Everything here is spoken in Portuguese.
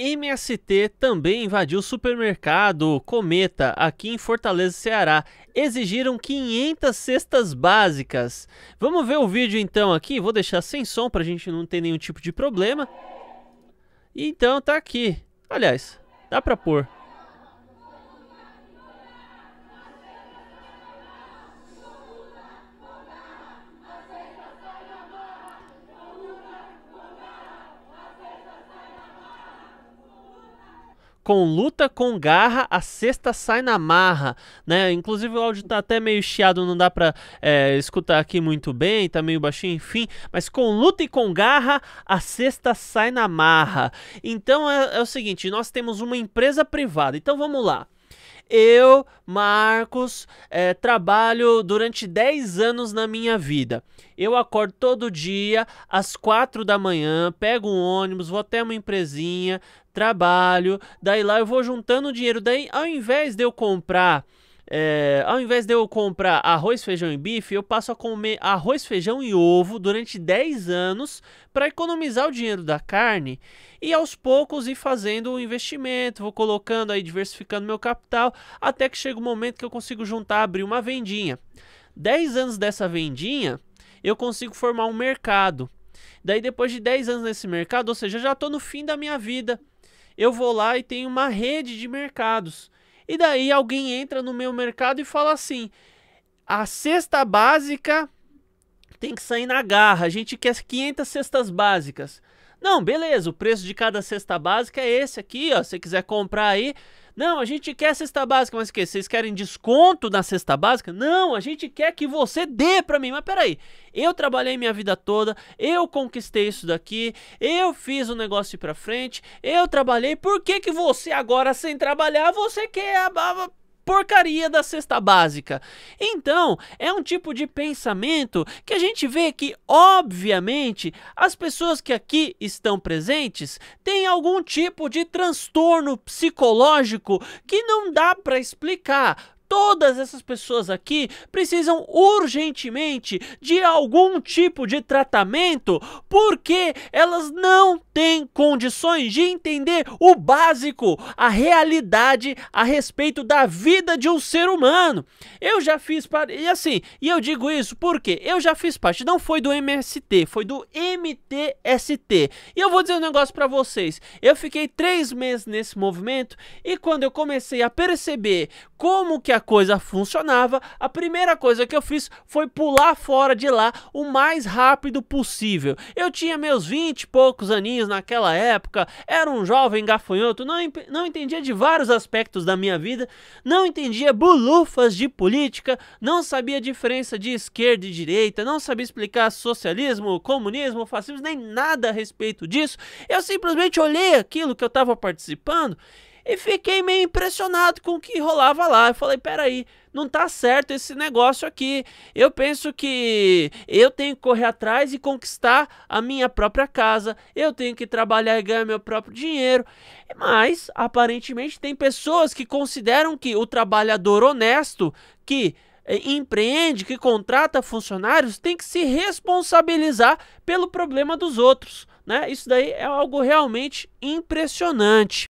MST também invadiu o supermercado Cometa aqui em Fortaleza, Ceará. Exigiram 500 cestas básicas. Vamos ver o vídeo então aqui. Vou deixar sem som para a gente não ter nenhum tipo de problema. Então tá aqui. Aliás, dá para pôr. com luta, com garra, a sexta sai na marra, né? Inclusive o áudio tá até meio chiado, não dá pra é, escutar aqui muito bem, tá meio baixinho, enfim. Mas com luta e com garra, a sexta sai na marra. Então é, é o seguinte, nós temos uma empresa privada, então vamos lá eu, Marcos, é, trabalho durante 10 anos na minha vida. Eu acordo todo dia às 4 da manhã, pego um ônibus, vou até uma empresinha, trabalho, daí lá eu vou juntando dinheiro. Daí, ao invés de eu comprar é, ao invés de eu comprar arroz, feijão e bife, eu passo a comer arroz, feijão e ovo durante 10 anos para economizar o dinheiro da carne e aos poucos ir fazendo o investimento, vou colocando aí, diversificando meu capital, até que chega o um momento que eu consigo juntar, abrir uma vendinha. 10 anos dessa vendinha, eu consigo formar um mercado. Daí depois de 10 anos nesse mercado, ou seja, já estou no fim da minha vida, eu vou lá e tenho uma rede de mercados. E daí alguém entra no meu mercado e fala assim: a cesta básica tem que sair na garra, a gente quer 500 cestas básicas. Não, beleza, o preço de cada cesta básica é esse aqui, ó. Se você quiser comprar aí, não, a gente quer a cesta básica, mas o quê? Vocês querem desconto na cesta básica? Não, a gente quer que você dê para mim. Mas peraí, eu trabalhei minha vida toda, eu conquistei isso daqui, eu fiz o um negócio ir pra frente, eu trabalhei, por que que você agora sem trabalhar, você quer a, baba? porcaria da cesta básica. Então, é um tipo de pensamento que a gente vê que, obviamente, as pessoas que aqui estão presentes têm algum tipo de transtorno psicológico que não dá para explicar todas essas pessoas aqui precisam urgentemente de algum tipo de tratamento porque elas não têm condições de entender o básico, a realidade a respeito da vida de um ser humano. Eu já fiz parte, e assim, e eu digo isso porque eu já fiz parte, não foi do MST, foi do MTST. E eu vou dizer um negócio para vocês, eu fiquei três meses nesse movimento e quando eu comecei a perceber como que a coisa funcionava, a primeira coisa que eu fiz foi pular fora de lá o mais rápido possível. Eu tinha meus 20 e poucos aninhos naquela época, era um jovem gafanhoto, não, não entendia de vários aspectos da minha vida, não entendia bulufas de política, não sabia a diferença de esquerda e direita, não sabia explicar socialismo, comunismo, fascismo, nem nada a respeito disso. Eu simplesmente olhei aquilo que eu estava participando e fiquei meio impressionado com o que rolava lá. Eu falei, peraí, não tá certo esse negócio aqui. Eu penso que eu tenho que correr atrás e conquistar a minha própria casa, eu tenho que trabalhar e ganhar meu próprio dinheiro. Mas, aparentemente, tem pessoas que consideram que o trabalhador honesto, que eh, empreende, que contrata funcionários, tem que se responsabilizar pelo problema dos outros. Né? Isso daí é algo realmente impressionante.